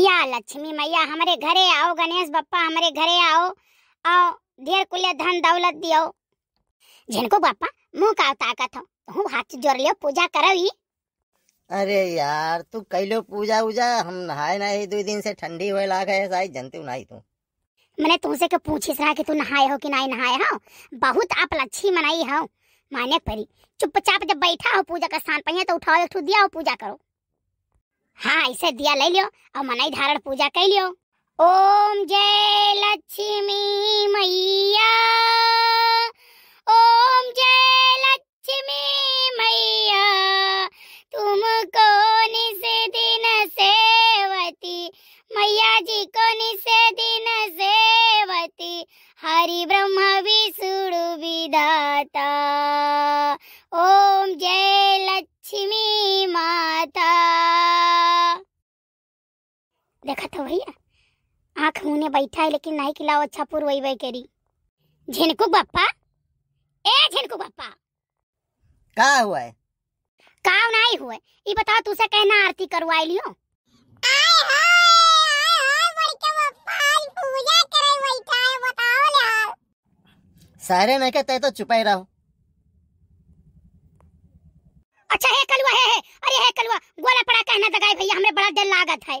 या लक्ष्मी मैया हमारे घरे आओ गणेश बप्पा हमारे घरे आओ आओ ढेर कुल धन दौलत दियो जिनको बापा मुंह का ताकत हो तुम तो हाथ जोड़ लियो पूजा करो ही अरे यार तू कैलो पूजा उजा हम नहाए नहीं दो दिन से ठंडी हुए लाग है साई जनते नहीं तू मैंने तुमसे के पूछिस रहा कि तू नहाए हो कि नहीं नहाए हो बहुत आप लच्छी मनाई हो माने परी चुपचाप जब बैठा हो पूजा का स्थान पर तो उठाओ उठू दिया हो पूजा करो हाँ ऐसे दिया ले लियो और मनाई धारण पूजा कर लियो ओम जय लक्ष्मी मैया ओम जय लक्ष्मी मैया तुमको से दिन सेवती मैया जी को से दिन सेवती हरि ब्रह्म विष्णु विधाता ओम जय लक्ष्मी माता देखा था भैया आंख मुने बैठा है लेकिन नहीं खिलाओ अच्छा पूर वही वही करी झिनकू बापा ए झिनकू बापा का हुआ है का नहीं हुआ ये बताओ तुसे कहना आरती करवाई लियो सारे नहीं कहते तो चुपाई रहो अच्छा है कलवा है, है अरे है कलवा गोला पड़ा कहना दगाई भैया हमें बड़ा दिल लागत है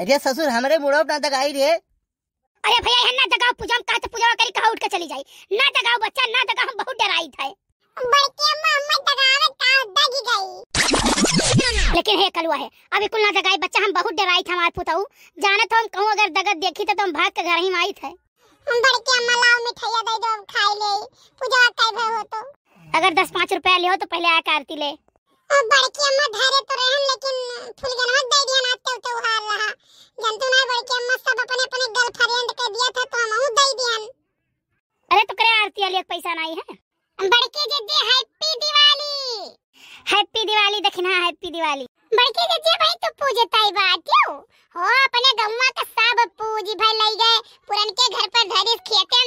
अरे ससुर हमारे मुड़ो ना तक आई रे अरे भैया यहाँ ना दगाओ पूजा हम कहते पूजा करी कहा उठ के चली जाई ना दगाओ बच्चा ना दगाओ हम बहुत डराई था बड़के मम्मा दगावे का दगी गई लेकिन हे कलुआ है अभी कुल ना दगाई बच्चा हम बहुत डराई थे हमारे पुताऊ जाने तो हम कहूं अगर दगत देखी तो, तो हम भाग के घर ही आई थे बड़के अम्मा लाओ मिठाइयाँ दे दो खाई ले पूजा काय भय हो तो अगर दस पाँच रुपया लियो तो पहले आ आरती ले बड़की अम्मा धरे तो रहन लेकिन फूल जनवा दे दिया ना ते उते उहार रहा जंतु ना बड़की अम्मा सब अपने अपने गर्लफ्रेंड के दिया था तो हमहू दे दियन अरे तो करे आरती वाली पैसा नहीं है बड़की दीदी हैप्पी दिवाली हैप्पी दिवाली देखना हैप्पी दिवाली बड़की दीदी भाई तू पूजता ही बात क्यों हो अपने गौवा का सब पूज भाई ले गए पुरन के घर पर धरिस खेते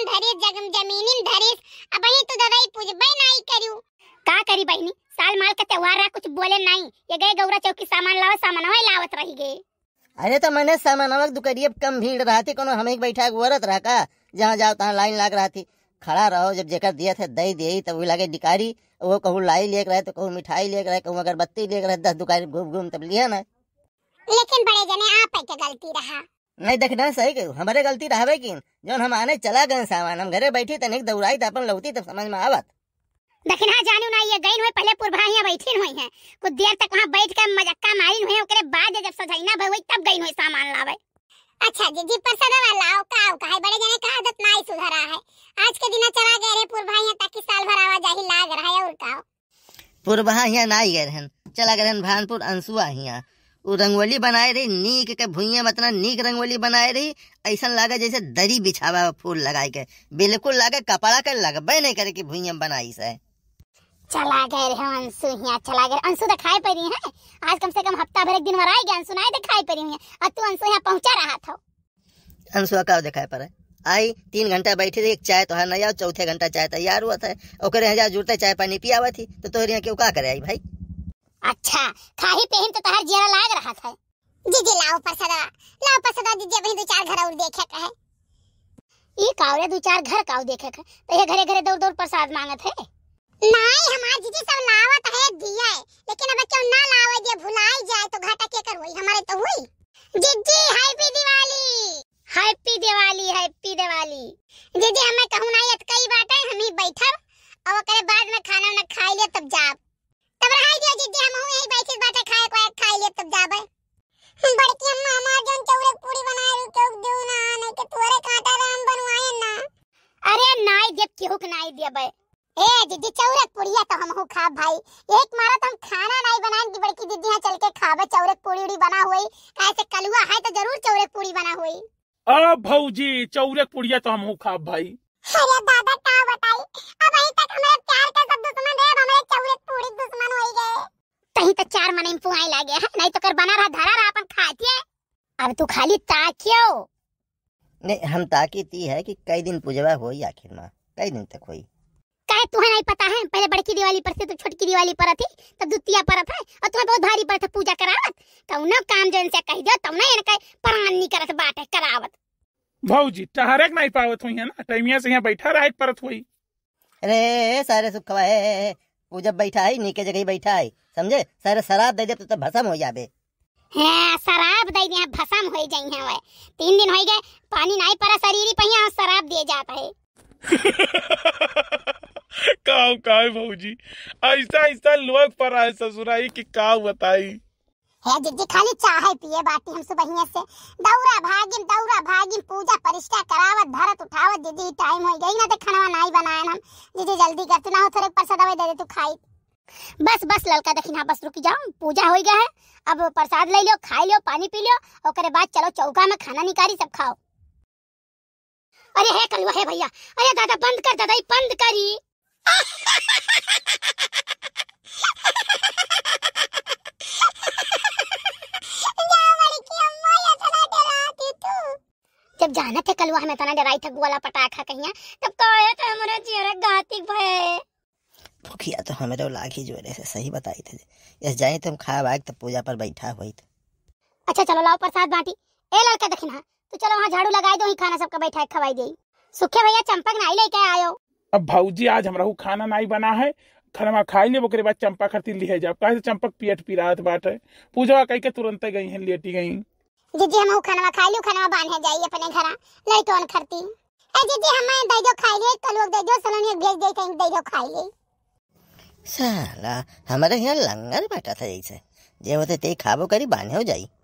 हमर सामानवा लावत रही गे अरे तो मैंने सामानवा दुकरिया कम भीड़ रहा थी कोनो हमें बैठा के वरत रहा का जहाँ जाओ तहाँ लाइन लाग रहा थी खड़ा रहो जब जेकर दिया था दई दियई तब लगे डिकारी वो कहूँ लाई लेकर रहे तो कहूँ मिठाई लेकर रहे कहूँ बत्ती लेकर रहे दस दुकान घूम घूम तब लिया ना लेकिन बड़े जने आप के गलती रहा नहीं देखना सही कहू हमारे गलती रहा जो हम आने चला गए सामान हम घरे बैठी तनिक दौड़ाई तो अपन लौटी तब समझ में आवत दखिना हाँ, जानी ना ये गईन हुई पहले पुरभाइया बैठीन हुई हैं कुछ देर तक वहाँ बैठ कर मजक्का मारिन हुई ओकरे बाद जब सजाइना भई तब गईन हुई सामान लावे अच्छा जी जी पर सदा वाला आओ का आओ का है बड़े जने का आदत ना ही सुधरा है आज के दिन चला गए रे पुरभाइया ताकि साल भर आवा जाही लाग रहा है और का पुरभाइया ना ही गए रहन चला गए रहन भानपुर अंसुआ हिया उ रंगोली बनाए रही नीक के भुइया में इतना नीक रंगोली बनाए रही ऐसा लगा जैसे दरी बिछावा फूल लगाए के बिल्कुल लगे कपड़ा के लगबे नहीं करे कि भुइया में बनाई से चला गए हो अंशु यहाँ चला गए अंशु तो खाए रही है आज कम से कम हफ्ता भर एक दिन मराए गए अंशु ना दिखाई तो रही है और तू अंशु यहाँ पहुँचा रहा था अंशु तो का दिखाई पड़ा आई तीन घंटा बैठी रही एक चाय तो है नया चौथे घंटा चाय तैयार हुआ था और यहाँ जुड़ते चाय पानी पिया हुआ थी तो तोहर यहाँ क्यों का करे आई भाई अच्छा खाही पेहन तो तहार जिया लाग रहा था दीदी लाओ प्रसादा लाओ प्रसादा दीदी अभी दो चार घर और देखे का है ई कावरे दो चार घर काव देखे का तो ये घरे घरे दौड़ दौड़ प्रसाद मांगत है नहीं हमार जीजी सब लावत है दिया है। लेकिन अब क्यों ना लावे दिया भुलाई जाए तो घाटा के कर होई हमारे तो हुई जीजी happy Diwali happy Diwali happy Diwali जीजी हमें कहूं ना यत तो कई बात है हम ही बैठब और करे बाद में खाना ना खा ले तब जाब तब रहाई दियो जीजी हम हूं यही बैठे बात है खाए को एक खा ले तब जाबे बड़की अम्मा हमार जन चौरे पूरी बना रही चौक देऊ ना नहीं के तो तोरे काटा राम बनवाए ना अरे नाई देव केहू के नाई भाई ए दीदी चौरक पूड़िया तो हम हूँ खा भाई एक मारा तो हम खाना नहीं बनाए की बड़की दीदी यहाँ चल के खाबे चौरक पूड़ी उड़ी बना हुई ऐसे कलुआ है तो जरूर चौरक पूड़ी बना हुई अरे भौजी चौरक पूड़िया तो हम हूँ खा भाई अरे दादा का बताई अब अभी तक हमारे प्यार का सब दुश्मन रहे अब हमारे चौरक पूड़ी दुश्मन हो गए कहीं तो चार मन इन पुआई लागे है हाँ? नहीं तो कर बना रहा धरा रहा अपन खाती है अब तू खाली ताकियो नहीं हम ताकी ती है कि कई दिन पूजवा होई आखिर में कई दिन तक होई है तुम्हें नहीं पता है पहले बड़की दिवाली पर से तो छोटकी दिवाली पर थी तब द्वितीय पर है और तुम्हें बहुत भारी पर था पूजा करावत तो कौनो काम जन से कह दियो तब ना इनका नहीं करत बात है करावत भौजी टहरक नहीं पावत हुई है ना टाइमिया से यहाँ बैठा रहे परत हुई अरे सारे सुखवा है जब बैठा है नीचे जगह बैठा है समझे सारे शराब दे दे तो, तो भसम हो जाबे हाँ शराब दे दिया भसम हो जाई है वे तीन दिन हो गए पानी नहीं पर शरीर ही पहिया शराब दिए जाता है काम का है भाजी ऐसा आहिस्ता लोग पर आए ससुराई की का बताई हे दीदी खाली चाय पिए बाटी हम सुबह सुबहिया से दौरा भागिम दौरा भागिम पूजा परिष्का करावत भरत उठावत दीदी टाइम हो गई ना ते तो खाना नहीं बनाए हम दीदी जल्दी कर तू ना हो थोड़े तो प्रसाद दे दे तू खाई बस बस ललका देखिन हाँ बस रुक जाओ पूजा हो गया है अब प्रसाद ले लियो खा लियो पानी पी लियो और बाद चलो चौका में खाना निकारी सब खाओ अरे है कलवा है भैया अरे दादा बंद कर दादा बंद करी जब जाना थे कलवा हमें तना तो डराई थक वाला पटाखा कहिया तब कहे तो हमरा चेहरा गातिक भए भूखिया तो हमें तो हमरा ही जोरे से सही बताई थे यस जाए तुम तो खा भाग तो पूजा पर बैठा होई अच्छा चलो लाओ प्रसाद बाटी ए लड़का देखना हां तू चलो वहां झाड़ू लगाई दो ही खाना सबका बैठा खवाई देई सुखे भैया चंपक नाई लेके आयो अब भौजी आज हमरा खाना नहीं बना है खरमा खाई ले बोकरे बाद चंपा खातिर लिहे जाब कहे चंपक पियट पिरात बाट है पूजा कह के तुरंत गई है लेटी गई जीजी हम खनवा खाई लो खनवा है जाई अपने घर घरा लइकन तो खरती ए जीजी हम दे दो खाई ले कल लोग दे दो सलोनी भेज दे कहीं दे दो खाई ले साला हमारे यहाँ लंगर बैठा था जैसे जे होते ते खाबो करी बांध हो जाई